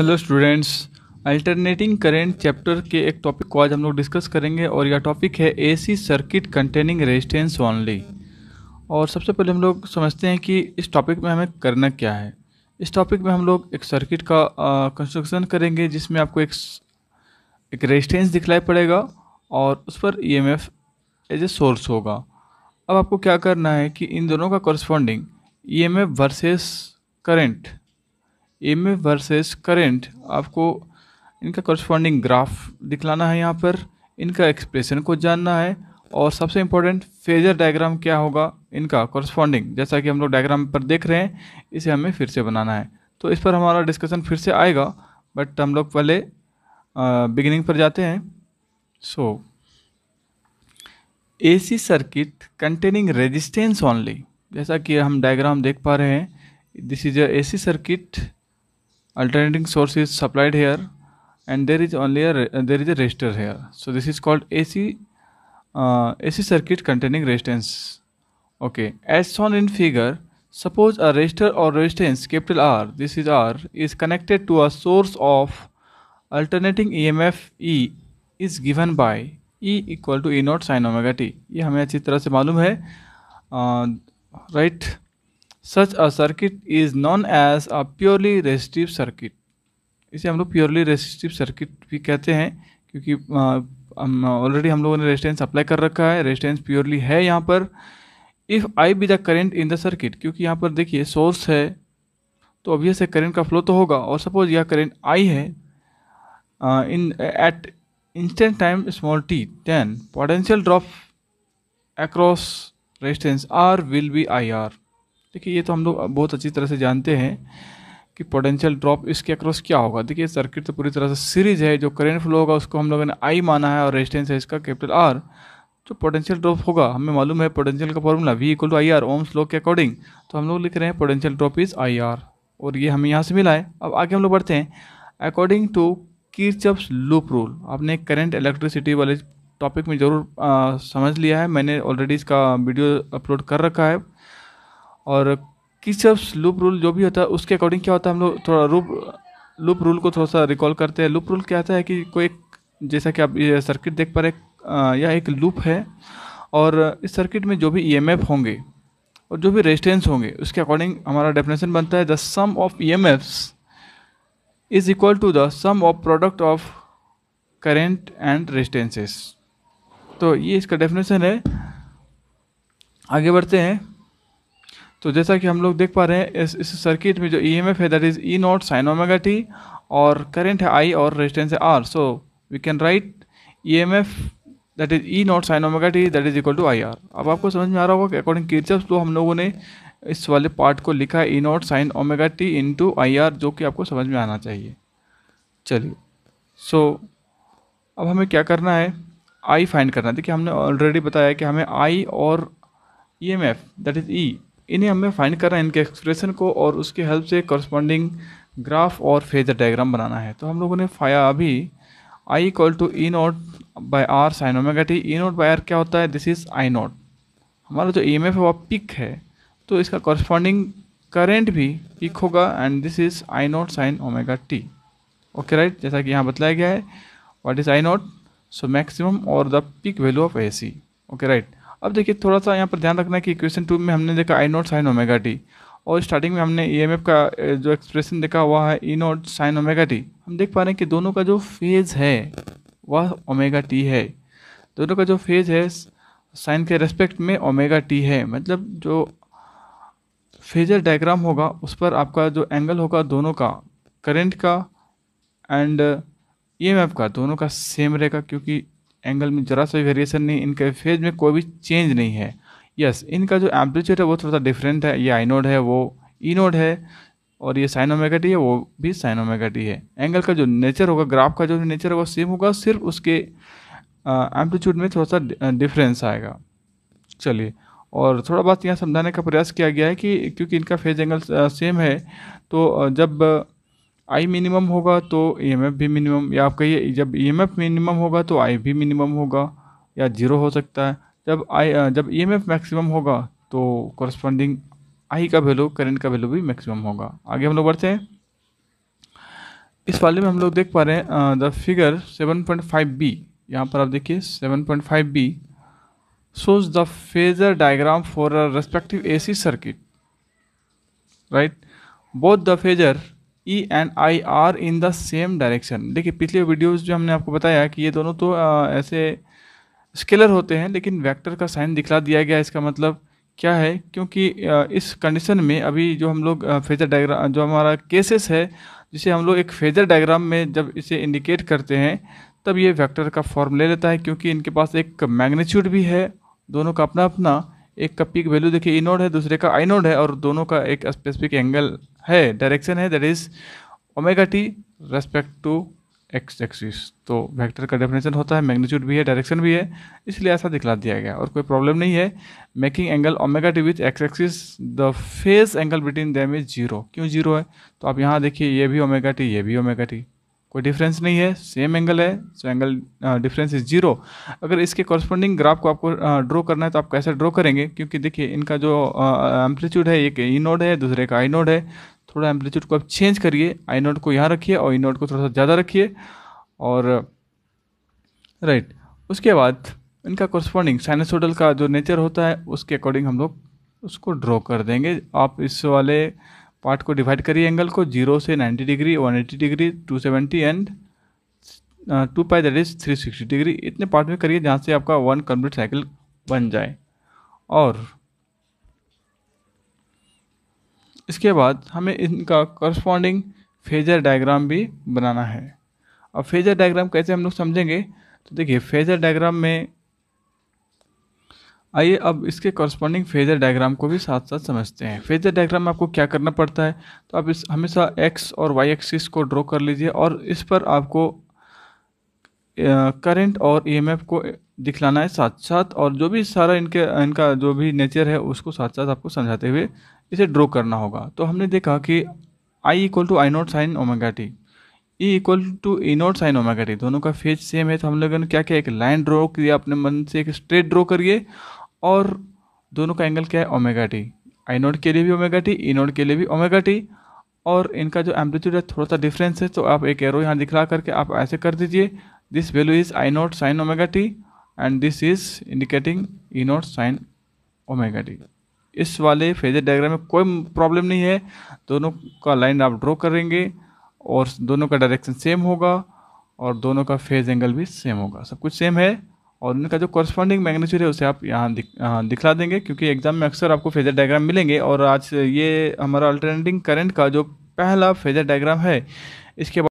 hello students alternating current chapter के एक topic को आज हम लोग डिस्कस करेंगे और यह टॉपिक है AC circuit containing resistance only और सबसे पहले हम लोग समझते हैं कि इस टॉपिक में हमें करना क्या है इस टॉपिक में हम लोग एक सर्किट का कंस्ट्रक्शन करेंगे जिसमें आपको एक एक रेजिस्टेंस दिखलाई पड़ेगा और उस पर E M F as a source होगा अब आपको क्या करना है कि इन दोनों का corresponding E M F versus current M versus current आपको इनका कॉरस्पॉन्डिंग ग्राफ दिखलाना है यहाँ पर इनका एक्सप्रेशन को जानना है और सबसे इम्पोर्टेंट फेजर डायग्राम क्या होगा इनका कॉरस्पॉन्डिंग जैसा कि हम लोग डायग्राम पर देख रहे हैं इसे हमें फिर से बनाना है तो इस पर हमारा डिस्कशन फिर से आएगा बट हम लोग पहले बिगिनिंग पर जाते हैं so A C circuit containing resistance only जैसा कि हम डायग्राम देख पा रहे हैं this is A C circuit alternating source is supplied here and there is only a uh, there is a resistor here so this is called AC uh, AC circuit containing resistance okay as shown in figure suppose a resistor or resistance capital R this is R is connected to a source of alternating EMF E is given by E equal to E naught sin omega t ये हमें अच्छी तरह से मालूम है uh, right such a circuit is known as a purely resistive circuit इसे हम लोग प्योरली रेजिस्टिव सर्किट भी कहते हैं क्योंकि ऑलरेडी हम लोगों ने रेजिस्टेंस अप्लाई कर रखा है रेजिस्टेंस प्योरली है यहाँ पर if I be the current in the circuit क्योंकि यहाँ पर देखिए सोर्स है तो अभी से करेंट का फ्लो तो होगा और सपोज यह करेंट आई है in at instant time small t then potential drop resistance R will be I R देखिए ये तो हम लोग बहुत अच्छी तरह से जानते हैं कि पोटेंशियल ड्रॉप इसके अक्रॉस क्या होगा देखिए सर्किट तो पूरी तरह से सीरीज है जो करेंट फ्लो होगा उसको हम लोगों ने आई माना है और रेजिस्टेंस है इसका कैपिटल आर जो पोटेंशियल ड्रॉप होगा हमें मालूम है पोटेंशियल का formula V equal to I R Ohm's law के अकॉर्डिंग तो हम लोग लिख रहे हैं potential drop is I R और ये हमें यहाँ से मिला है अब आगे हम लोग बढ़ते हैं according to Kirchhoff's loop rule आपने करेंट इलेक्ट्रिसिटी वाले टॉपिक में ज़रूर समझ लिया है मैंने ऑलरेडी इसका वीडियो अपलोड कर रखा है और किचअप्स लूप रूल जो भी होता है उसके अकॉर्डिंग क्या होता है हम लोग थोड़ा रूप लूप रूल को थोड़ा सा रिकॉल करते हैं लूप रूल क्या होता है कि कोई जैसा कि आप ये सर्किट देख पा रहे या एक लूप है और इस सर्किट में जो भी ई e होंगे और जो भी रेजिस्टेंस होंगे उसके अकॉर्डिंग हमारा डेफिनेशन बनता है the sum of EMFs is equal to the sum of product of current and resistances तो ये इसका डेफिनेशन है आगे बढ़ते हैं तो जैसा कि हम लोग देख पा रहे हैं इस इस सर्किट में जो ई एम एफ है that is E naught sine omega t और करेंट है आई और रेजिस्टेंस है R so we can write E M F that is E naught sine omega t that is equal to I R अब आपको समझ में आ रहा होगा कि अकॉर्डिंग किरचप्स तो हम लोगों ने इस वाले पार्ट को लिखा है E naught sine omega t into I R जो कि आपको समझ में आना चाहिए चलिए सो so, अब हमें क्या करना है आई फाइंड करना है देखिए हमने ऑलरेडी बताया कि हमें आई और E M F that is E इन्हें हमें फाइंड करना है इनके एक्सप्रेशन को और उसके हेल्प से कॉरस्पॉन्डिंग ग्राफ और फेजर डायग्राम बनाना है तो हम लोगों ने फाया अभी I equal to E naught by R sine omega t E naught by R क्या होता है दिस इज़ आई नॉट हमारा जो ई एम एफ है वह पिक है तो इसका कॉरस्पॉन्डिंग करेंट भी पिक होगा and this is I naught sine omega t okay right जैसा कि यहाँ बतलाया गया है what is I naught so maximum और the peak value of A C okay right अब देखिए थोड़ा सा यहाँ पर ध्यान रखना है कि इक्वेशन टू में हमने देखा I naught sine omega t और स्टार्टिंग में हमने ई का जो एक्सप्रेशन देखा हुआ है E naught sine omega t हम देख पा रहे हैं कि दोनों का जो फेज़ है वह ओमेगा टी है दोनों का जो फेज़ है साइन के रेस्पेक्ट में ओमेगा टी है मतलब जो फेजर डायग्राम होगा उस पर आपका जो एंगल होगा दोनों का करंट का एंड ई e का दोनों का सेम रहेगा क्योंकि एंगल में जरा सा वेरिएशन नहीं इनके फेज में कोई भी चेंज नहीं है यस yes, इनका जो एम्पलीट्यूड है वो थोड़ा सा डिफरेंट है ये आई नोड है वो ई नोड है और ये साइनोमेगाटी है वो भी साइनोमेगाटी है एंगल का जो नेचर होगा ग्राफ का जो नेचर होगा सेम होगा सिर्फ उसके एम्पलीट्यूड में थोड़ा सा डिफरेंस आएगा चलिए और थोड़ा बात यहाँ समझाने का प्रयास किया गया है कि क्योंकि इनका फेज एंगल सेम है तो जब आई मिनिमम होगा तो ई e भी मिनिमम या आप कहिए जब ई e मिनिमम होगा तो आई भी मिनिमम होगा या ज़ीरो हो सकता है जब आई जब ई e मैक्सिमम होगा तो कॉरस्पॉन्डिंग आई का वैल्यू करंट का वैल्यू भी मैक्सिमम होगा आगे हम लोग बढ़ते हैं इस वाले में हम लोग देख पा रहे हैं द फिगर 7.5 बी यहाँ पर आप देखिए 7.5 B shows the phasor diagram for respective A C circuit right both the phasor E and I R in the same direction देखिए पिछले वीडियोज़ जो हमने आपको बताया कि ये दोनों तो आ, ऐसे स्केलर होते हैं लेकिन वेक्टर का साइन दिखला दिया गया इसका मतलब क्या है क्योंकि इस कंडीशन में अभी जो हम लोग फेजर डायग्राम जो हमारा केसेस है जिसे हम लोग एक फेजर डायग्राम में जब इसे इंडिकेट करते हैं तब ये वेक्टर का फॉर्म ले लेता है क्योंकि इनके पास एक मैग्नीट्यूड भी है दोनों का अपना अपना एक का पीक वैल्यू देखिए इनोड e है दूसरे का आइनोड है और दोनों का एक स्पेसिफिक एंगल है डायरेक्शन है that is omega t respect to X axis तो वेक्टर का डेफिनेशन होता है मैग्नीट्यूड भी है डायरेक्शन भी है इसलिए ऐसा दिखला दिया गया और कोई प्रॉब्लम नहीं है making angle omega t with X axis the phase angle between them is zero क्यों जीरो है तो आप यहाँ देखिए ये भी ओमेगा टी ये भी ओमेगा टी कोई डिफरेंस नहीं है सेम एंगल है so angle difference is zero अगर इसके कॉरस्पॉन्डिंग ग्राफ को आपको ड्रॉ uh, करना है तो आप कैसे ड्रॉ करेंगे क्योंकि देखिए इनका जो एम्पलीट्यूड uh, है एक ई नोड है दूसरे का आई नोड है थोड़ा एम्पलीट्यूड को आप चेंज करिए आई नोड को यहाँ रखिए और ई नोड को थोड़ा सा ज़्यादा रखिए और राइट right, उसके बाद इनका कॉरस्पॉन्डिंग साइनसोडल का जो नेचर होता है उसके अकॉर्डिंग हम लोग उसको ड्रॉ कर देंगे आप इस वाले पार्ट को डिवाइड करिए एंगल को जीरो से ninety degree one eighty degree two seventy and two pi that is three sixty degree इतने पार्ट में करिए जहाँ से आपका वन कंप्लीट साइकिल बन जाए और इसके बाद हमें इनका करस्पॉन्डिंग फेजर डायग्राम भी बनाना है अब फेजर डायग्राम कैसे हम लोग समझेंगे तो देखिए फेजर डायग्राम में आइए अब इसके कॉरस्पॉन्डिंग फेजर डायग्राम को भी साथ साथ समझते हैं फेजर डायग्राम में आपको क्या करना पड़ता है तो आप इस हमेशा एक्स और वाई एक्सिस को ड्रॉ कर लीजिए और इस पर आपको करंट और ईएमएफ e को दिखलाना है साथ साथ और जो भी सारा इनके इनका जो भी नेचर है उसको साथ साथ आपको समझाते हुए इसे ड्रॉ करना होगा तो हमने देखा कि I equal to I naught sine omega t E equal to E naught sine omega t दोनों का फेज सेम है तो हम लोगों ने क्या किया एक लाइन ड्रॉ किया अपने मन से एक स्ट्रेट ड्रॉ करिए और दोनों का एंगल क्या है ओमेगा टी आई नोड के लिए भी ओमेगा टी ई नोड के लिए भी ओमेगा टी और इनका जो एम्पलीट्यूड है थोड़ा सा डिफरेंस है तो आप एक एरो यहाँ दिखला करके आप ऐसे कर दीजिए this value is I naught sine omega t and this is indicating E naught sine omega t इस वाले फेजर डायग्राम में कोई प्रॉब्लम नहीं है दोनों का लाइन आप ड्रॉ करेंगे और दोनों का डायरेक्शन सेम होगा और दोनों का फेज एंगल भी सेम होगा सब कुछ सेम है और उनका जो कॉरस्पॉन्डिंग मैग्नीट्यूड है उसे आप यहाँ दिख, दिखला देंगे क्योंकि एग्जाम में अक्सर आपको फेजर डायग्राम मिलेंगे और आज ये हमारा अल्टरनेटिंग करंट का जो पहला फेजर डायग्राम है इसके